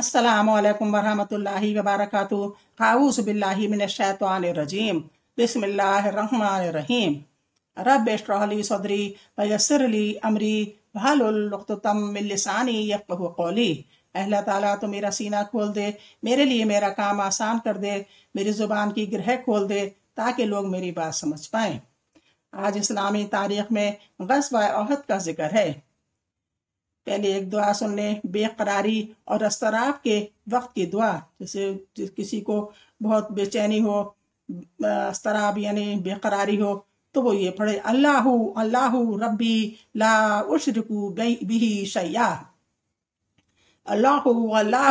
अस्सलाम वालेकुम वरहमतुल्लाहि वबरकातु काऊस बिल्लाहि मिनशैतानिर्रजीम बिस्मिल्लाहिर्रहमानिर्रहीम रब इश्रहली सदरी वयसरली अमरी वहलुल लुक्ततम मिन लिसानी यफकहु कौली अहला ताला तो मेरा सीना खोल दे मेरे लिए मेरा काम आसान कर दे मेरी जुबान की ग्रह खोल दे ताकि लोग मेरी बात समझ पाएं आज इस्लामी तारीख में गजवा अहद का जिक्र है पहले एक दुआ सुन लें बेकरारी और अस्तराब के वक्त की दुआ जैसे किसी को बहुत बेचैनी हो अस्तराब यानी बेकरारी हो तो वो ये पढ़े अल्लाह अल्लाह रबी ला उशरकू बिही शैया अल्लाह अल्लाह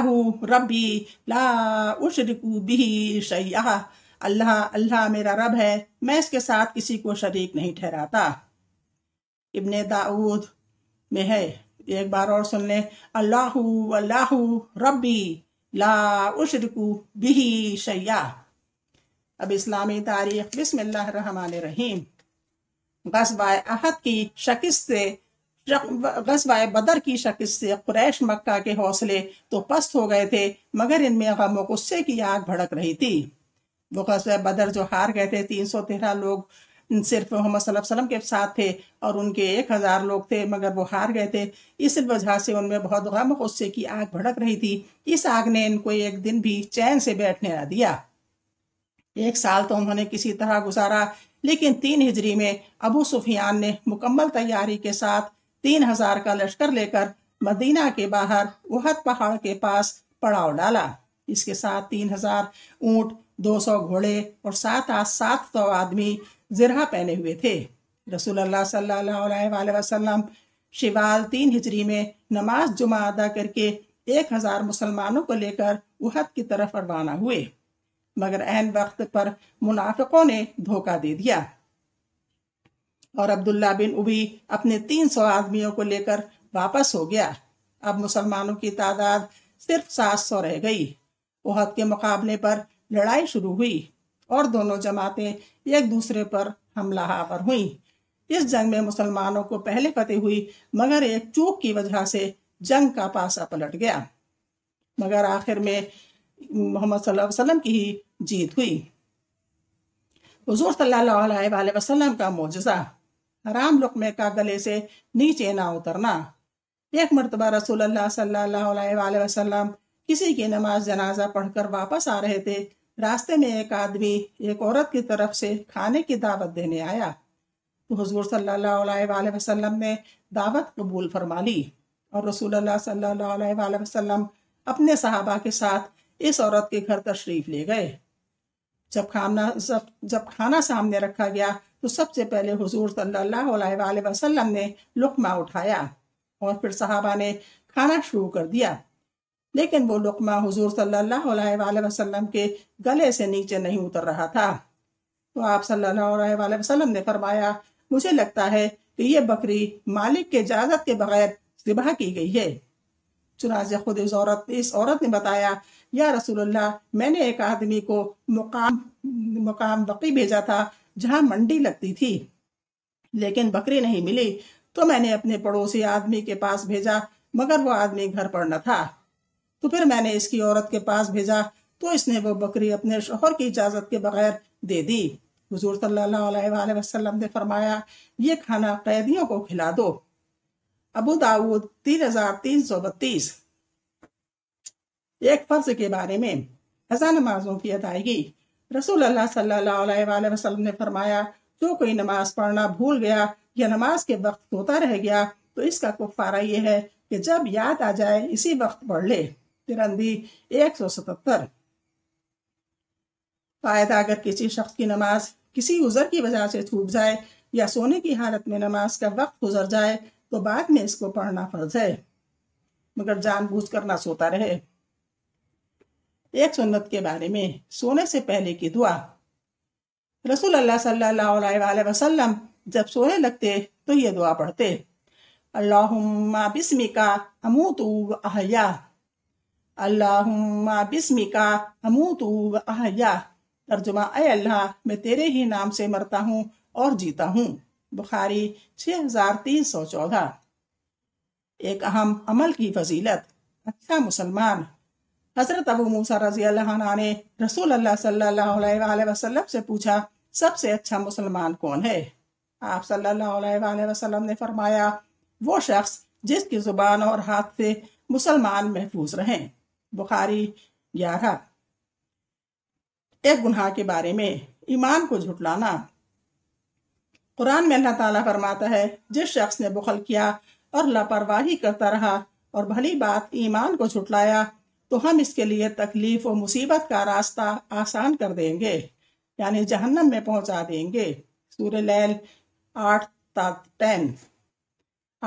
रबी ला उशरकू बिही शैया अल्लाह अल्लाह मेरा रब है मैं इसके साथ किसी को शरीक नहीं ठहराता इब्ने दाऊद में है एक बार और सुन लें अल्लाह अल्लाह रबी ला उशरकू बिही शैया अब इस्लामी तारीख रहीम गजबाए अहद की शकिस्त से गजबाए बदर की शकिस्त से कुरैश मक्का के हौसले तो पस्त हो गए थे मगर इनमें गमो गुस्से की आग भड़क रही थी वो गजब बदर जो हार गए थे तीन सौ तेरह लोग सिर्फ मोहम्मद वसल्लम के साथ थे और उनके एक हज़ार लोग थे मगर वो हार गए थे इस वजह से उनमें बहुत गम गुस्से की आग भड़क रही थी इस आग ने इनको एक दिन भी चैन से बैठने न दिया एक साल तो उन्होंने किसी तरह गुजारा लेकिन तीन हिजरी में अबू सुफियान ने मुकम्मल तैयारी के साथ तीन हजार का लश्कर लेकर मदीना के बाहर वहद पहाड़ के पास पड़ाव डाला इसके साथ तीन हजार ऊंट दो सौ घोड़े और सात आठ सात सौ आदमी जिरहा पहने हुए थे रसूल अल्लाह शिवाल तीन हिजरी में नमाज जुमा अदा करके एक हजार मुसलमानों को लेकर उहद की तरफ रवाना हुए मगर एन वक्त पर मुनाफिकों ने धोखा दे दिया और अब्दुल्ला बिन उबी अपने तीन सौ आदमियों को लेकर वापस हो गया अब मुसलमानों की तादाद सिर्फ सात सौ रह गई उहद के मुकाबले पर लड़ाई शुरू हुई और दोनों जमातें एक दूसरे पर हमला आवर हुई इस जंग में मुसलमानों को पहले फतेह हुई मगर एक चूक की वजह से जंग का पासा पलट गया मगर आखिर में मोहम्मद सल्लल्लाहु अलैहि वसल्लम की ही जीत हुई हजूर सल्लल्लाहु अलैहि वसल्लम का मोजा राम लुकमे का गले से नीचे ना उतरना एक मरतबा रसूल सल्लल्लाहु अलैहि वसल्लम किसी की नमाज जनाजा पढ़कर वापस आ रहे थे रास्ते में एक आदमी एक औरत की तरफ से खाने की दावत देने आया तो हजूर सल्लल्लाहु वसलम ने दावत कबूल फरमा ली और रसूल सल्लल्लाहु अपने सहाबा के साथ इस औरत के घर तशरीफ ले गए जब खाना जब जब खाना सामने रखा गया तो सबसे पहले हजूर सल्ला वसलम ने लुकमा उठाया और फिर सहाबा ने खाना शुरू कर दिया लेकिन वो लुकमा हुजूर सल्लल्लाहु अलैहि वसल्लम के गले से नीचे नहीं उतर रहा था तो आप सल्लल्लाहु अलैहि वसल्लम ने फरमाया मुझे लगता है कि ये बकरी मालिक के इजाजत के बगैर जिबा की गई है चुनाचे खुद इस औरत इस औरत ने बताया या रसूलुल्लाह मैंने एक आदमी को मुकाम मुकाम बकरी भेजा था जहाँ मंडी लगती थी लेकिन बकरी नहीं मिली तो मैंने अपने पड़ोसी आदमी के पास भेजा मगर वो आदमी घर पर न था तो फिर मैंने इसकी औरत के पास भेजा तो इसने वो बकरी अपने शोहर की इजाज़त के बगैर दे दी हजूर सल्लाम ने फरमाया ये खाना कैदियों को खिला दो अबू दाऊद तीन हजार तीन सौ बत्तीस एक फर्ज के बारे में हजा नमाजों की अदायगी रसूल सल्लाम ने फरमाया जो कोई नमाज पढ़ना भूल गया या नमाज के वक्त सोता रह गया तो इसका कुफारा यह है कि जब याद आ जाए इसी वक्त पढ़ ले तिरंदी एक सौ सतहत्तर कायदा अगर किसी शख्स की नमाज किसी उजर की वजह से छूट जाए या सोने की हालत में नमाज का वक्त गुजर जाए तो बाद में इसको पढ़ना फर्ज है मगर जानबूझ कर ना सोता रहे एक सुन्नत के बारे में सोने से पहले की दुआ रसूल अल्लाह सल्लल्लाहु अलैहि वसल्लम जब सोने लगते तो ये दुआ पढ़ते अल्लाहुम्मा बिस्मिका अमूतु अहया अल्लाहुम्मा बिस्मिका व अहया तर्जुमा ऐ अल्लाह मैं तेरे ही नाम से मरता हूँ और जीता हूँ बुखारी 6314 एक अहम अमल की फजीलत अच्छा मुसलमान हजरत अबू मूसा रजी अल्लाह ने रसूल अल्लाह सल्लल्लाहु अलैहि वसल्लम से पूछा सबसे अच्छा मुसलमान कौन है आप सल्लल्लाहु अलैहि वसल्लम ने फरमाया वो शख्स जिसकी जुबान और हाथ से मुसलमान महफूज रहें बुखारी ग्यारह एक गुनाह के बारे में ईमान को झुटलाना कुरान में अल्लाह ताला फरमाता है जिस शख्स ने बुखल किया और लापरवाही करता रहा और भली बात ईमान को झुटलाया तो हम इसके लिए तकलीफ और मुसीबत का रास्ता आसान कर देंगे यानी जहन्नम में पहुंचा देंगे सूर्य लैल आठ टेन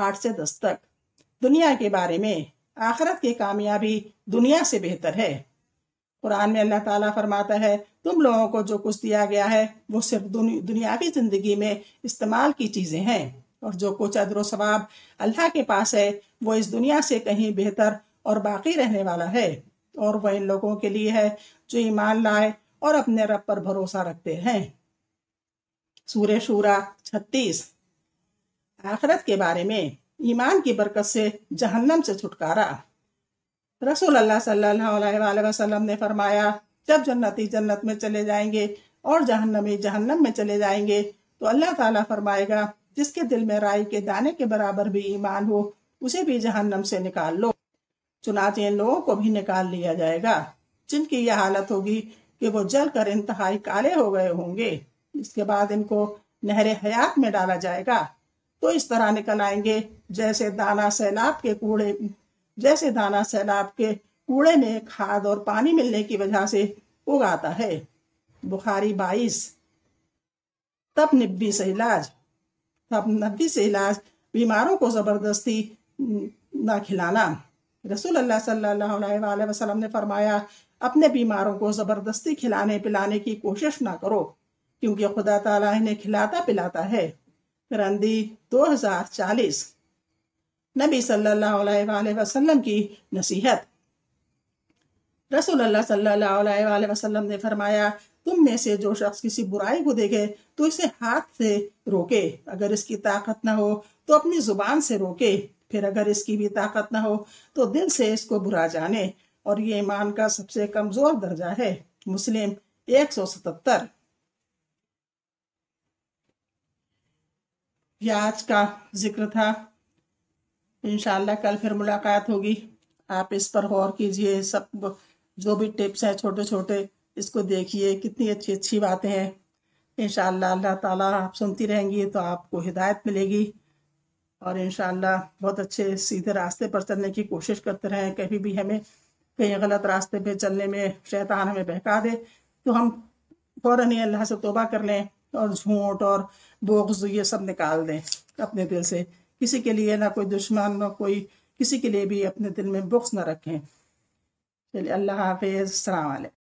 आठ से दस तक दुनिया के बारे में आखरत की कामयाबी दुनिया से बेहतर है कुरान में अल्लाह ताला फरमाता है तुम लोगों को जो कुछ दिया गया है वो सिर्फ दुनि, दुनियावी जिंदगी में इस्तेमाल की चीज़ें हैं और जो कुछ अदर सवाब अल्लाह के पास है वो इस दुनिया से कहीं बेहतर और बाकी रहने वाला है और वह इन लोगों के लिए है जो ईमान लाए और अपने रब पर भरोसा रखते हैं सूर्य शूरा छत्तीस आखरत के बारे में ईमान की बरकत से जहन्नम से छुटकारा रसूल अल्लाह सल्लल्लाहु अलैहि वसल्लम ने फरमाया जब जन्नती जन्नत में चले जाएंगे और जहन्नमी जहन्नम में चले जाएंगे तो अल्लाह ताला फरमाएगा जिसके दिल में राई के दाने के बराबर भी ईमान हो उसे भी जहन्नम से निकाल लो चुनाचे इन लोगों को भी निकाल लिया जाएगा जिनकी यह हालत होगी कि वो जल कर इंतहाई काले हो गए होंगे इसके बाद इनको नहर हयात में डाला जाएगा तो इस तरह निकल आएंगे जैसे दाना सैलाब के कूड़े जैसे दाना सैलाब के कूड़े में खाद और पानी मिलने की वजह से उगाता है बुखारी बाईस तप निब्बी से इलाज तप नब्बी से इलाज बीमारों को ज़बरदस्ती ना खिलाना रसूल अल्लाह सल्लल्लाहु अलैहि वसल्लम ने फरमाया अपने बीमारों को ज़बरदस्ती खिलाने पिलाने की कोशिश ना करो क्योंकि खुदा ताला इन्हें खिलाता पिलाता है क्रांति 2040 नबी सल्लल्लाहु अलैहि वसल्लम की नसीहत रसूल सल्लल्लाहु अलैहि वसल्लम ने फरमाया तुम में से जो शख्स किसी बुराई को देखे तो इसे हाथ से रोके अगर इसकी ताकत ना हो तो अपनी जुबान से रोके फिर अगर इसकी भी ताकत ना हो तो दिल से इसको बुरा जाने और ये ईमान का सबसे कमजोर दर्जा है मुस्लिम एक सौ सतहत्तर यह आज का जिक्र था इन कल फिर मुलाकात होगी आप इस पर गौर कीजिए सब जो भी टिप्स हैं छोटे छोटे इसको देखिए कितनी अच्छी अच्छी बातें हैं इन अल्लाह ताला आप सुनती रहेंगी तो आपको हिदायत मिलेगी और इन बहुत अच्छे सीधे रास्ते पर चलने की कोशिश करते रहें कभी भी हमें कहीं गलत रास्ते पे चलने में शैतान हमें बहका दे तो हम फ़ौरन ही अल्लाह से तोबा कर लें और झूठ और बोक्स ये सब निकाल दें अपने दिल से किसी के लिए ना कोई दुश्मन ना कोई किसी के लिए भी अपने दिल में बुक्स ना रखें चलिए अल्लाह हाफिज़ अलैक्